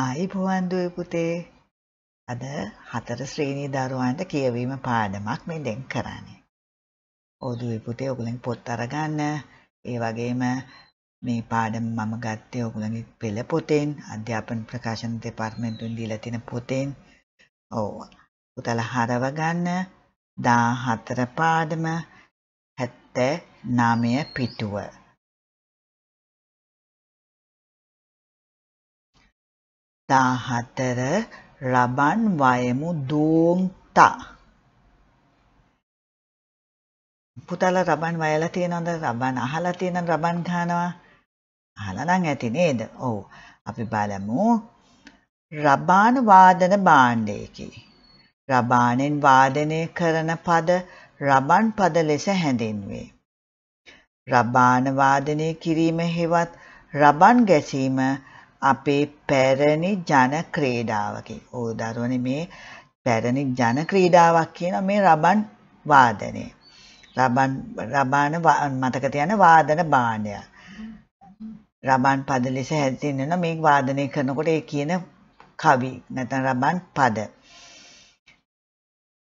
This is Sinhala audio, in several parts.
ආයුබෝවන් දුවේ පුතේ. අද හතර ශ්‍රේණී දරුවන්ට කියවීම පාඩමක් මේ දැන් කරන්නේ. ඔදුවේ පුතේ ඔයගලෙන් පොත් අරගන්න. ඒ වගේම මේ පාඩම මම ගත්තේ ඔයගලගේ පෙළ පොතෙන් අධ්‍යාපන ප්‍රකාශන දෙපාර්තමේන්තුවෙන් දීලා තියෙන පොතෙන්. ඔව්. පුතලා හරව ගන්න. 14 පාඩම 79 පිටුව. දාහතර රබන් වයමු දෝම්තා. පුතාලා රබන් වයලා තියෙනවද? රබන් අහලා තියෙනවද? රබන් ගහනවා. අහලා නම් ඇති නේද? ඔව්. අපි බලමු. රබාන වාදන භාණ්ඩයකි. රබානෙන් වාදනය කරන පද රබන් පද ලෙස හැඳින්වේ. රබාන වාදනය කිරීම හෙවත් රබන් ගැසීම අපේ පැරණි ජන ක්‍රීඩාවකි. ඕ දරුවනේ මේ පැරණි ජන ක්‍රීඩාවක් කියන මේ රබන් වාදනය. රබන් රබාන මතක තියන වාදන බාණ්ඩය. රබන් පද ලෙස හැදින්වෙන මේ වාදනය කරනකොට ඒ කියන කවි නැත්නම් රබන් පද.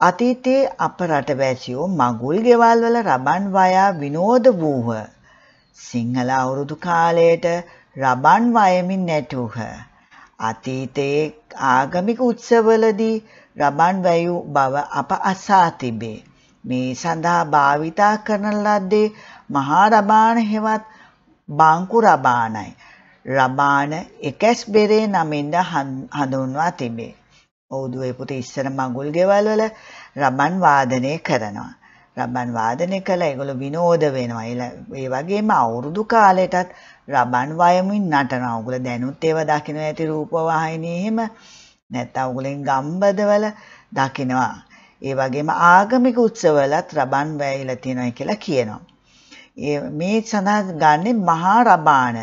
අතීතයේ අප රටවැසියෝ මගුල් ගෙවල් වල රබන් වයා විනෝද වූහ. සිංහල අවුරුදු කාලයට රබන් වයමින් නැටූහ. අතීතයේ ආගමික උත්සවලදී රබන් වැයූ බව අප අසා තිබේ. මේ සඳහා භාවිතා කරන ලද්දේ මහා රබාන හෙවත් බංකු රබානයි. රබාන එකැස් බෙරේ නමින්ද හඳුන්වා තිබේ. ඔවුදුවේ පුත ඉස්සර මඟුල් ගෙවල්වල රබන් වාදනය කරනවා. රබන් වාදනය කළා ඒගොල්ලෝ විනෝද වෙනවා. ඒ වගේම අවුරුදු කාලෙටත් රබන් වයමින් නටනවා. උගල දැනුත් ඒව දකින්න ඇති රූපවාහිනී එහෙම නැත්නම් උගලෙන් ගම්බදවල දකිනවා. ඒ වගේම ආගමික උත්සවලත් රබන් වැයලා තියෙනවා කියලා කියනවා. ඒ මේ සඳහා ගන්නේ මහා රබාන.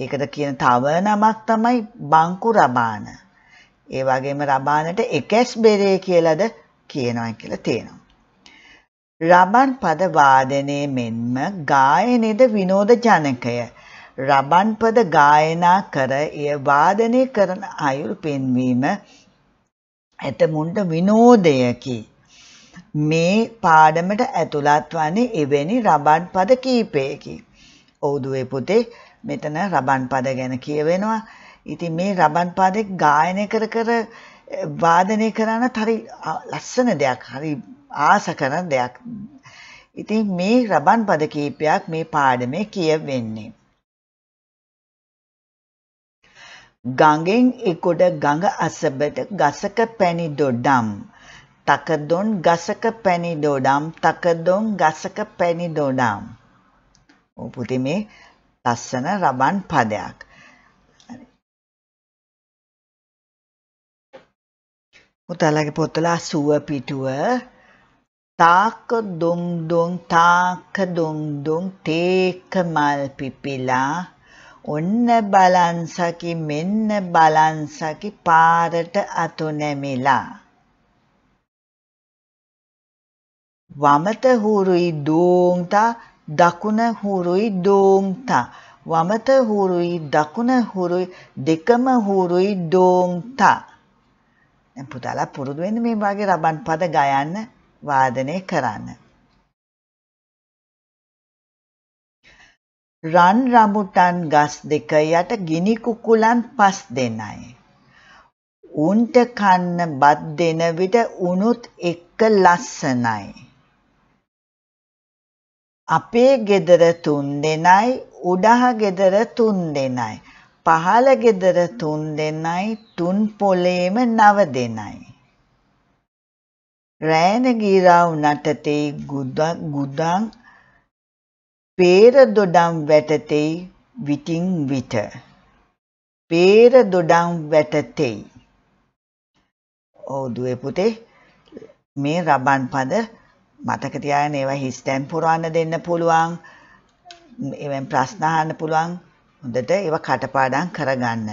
ඒකට කියන තව නමක් තමයි බංකු රබාන. ඒ වගේම රබානට එකස් බෙරේ කියලාද කියනවා කියලා තියෙනවා. රබන් පද වාදනය මෙන්ම ගායනෙද විනෝද ජනකය. රබන් පද ගායනා කර එය වාදනය කරන අයුරු පෙන්වීම ඇතමුන්ට විනෝදයකි. මේ පාඩමට ඇතුළත් වන්නේ එවැනි රබන් පද කීපයකි. ඔවුදුවේ පුතේ මෙතන රබන් පද ගැන කියවෙනවා. ඉතින් මේ රබන් පදෙක් ගායනය කර කර වාදනය කරන්න හරි ලස්සන දෙයක් හරි ආස කරන දෙයක්. ඉතින් මේ රබන් පද කීපයක් මේ පාඩමේ කියවෙන්නේ. ගඟෙන් එකොඩ ගඟ අසබට ගසක පැණි දොඩම් තකදොන් ගසක පැණි දොඩම් තකදොන් ගසක පැණි දොඩම් පුතේ මේ ලස්සන රබන් පදයක් මුතලගේ පොතලා සුව පිටුව Tacă dum dum තාක දුම් දුම් තේක මල් පිපිලා ඔන්න බලන් සකි මෙන්න බලන් සකි පාරට අතු නැමිලා වමත හුරුයි දෝංතා දකුණ හුරුයි දෝංතා වමත හුරුයි දකුණ හුරුයි දෙකම හුරුයි දෝංතා දැන් පුතාලා පුරුදු වෙන්න මේ වගේ රබන් පද ගයන්න වාදනය කරන්න. රන් රඹුටන් ගස් දෙක යට ගිනි කුකුලන් පස් දෙනයි. උන්ට කන්න බත් දෙන විට උනුත් එක්ක ලස්සනයි. අපේ ගෙදර තුන් දෙනයි උඩහ ගෙදර තුන් දෙනයි පහළ ගෙදර තුන් දෙනයි තුන් පොලේම නව දෙනයි රෑන ගිරාව් නටතෙයි ගුදන් පේර දොඩම් වැටතෙයි විටින් විට පේර දොඩම් වැටතෙයි ඔව් දුවේ පුතේ මේ රබන් පද මතක තියාගෙන ඒවා හිස්තැන් පුරවන්න දෙන්න පුළුවන් එවෙන් ප්‍රශ්න අහන්න පුළුවන් හොඳට ඒවා කටපාඩම් කරගන්න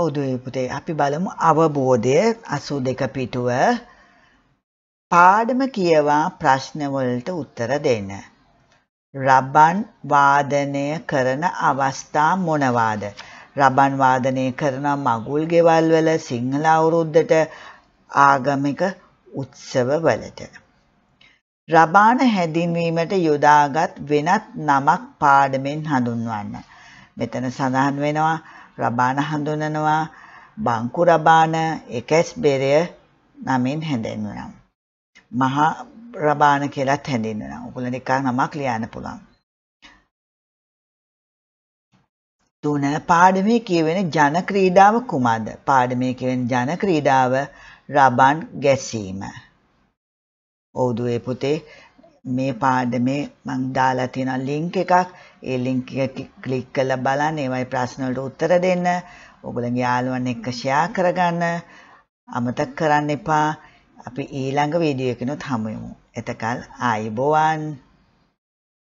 ඔවුදුයි පුතේ අපි බලමු අවබෝධය අසූ දෙක පිටුව පාඩම කියවා ප්‍රශ්නවලට උත්තර දෙන්න. රබන් වාදනය කරන අවස්ථා මොනවාද. රබන් වාදනය කරන මගුල් ගෙවල් වල සිංහල අවුරුද්දට ආගමික උත්සවවලට. රබාන හැඳින්වීමට යොදාගත් වෙනත් නමක් පාඩමෙන් හඳුන්වන්න. මෙතන සඳහන් වෙනවා රබාන හඳුනනවා බංකු රබාන එකස් බෙරය නමින් හැඳෙන්වනම්. මහා රබාන කියලත් හැඳින්වනම්. ඔයගොල්ලන්ට එකක් නමක් ලියන්න පුළුවන්. තුන පාඩමේ කියවෙන ජන ක්‍රීඩාව කුමක්ද? පාඩමේ කියවෙන ජන ක්‍රීඩාව රබන් ගැසීම. ඔව්දුවේ පුතේ මේ පාඩමේ මං දාලා තියෙන ලින්ක් එකක් ඒ ලින්ක් එක ක්ලික් කරලා බලන්න ඒවයි ප්‍රශ්න වලට උත්තර දෙන්න ඔයගොල්ලන්ගේ යාළුවන් එක්ක ෂෙයා කරගන්න අමතක කරන්න එපා අපි ඊළඟ වීඩියෝ එකනොත් හමු වෙමු එතකල් ආයුබෝවන්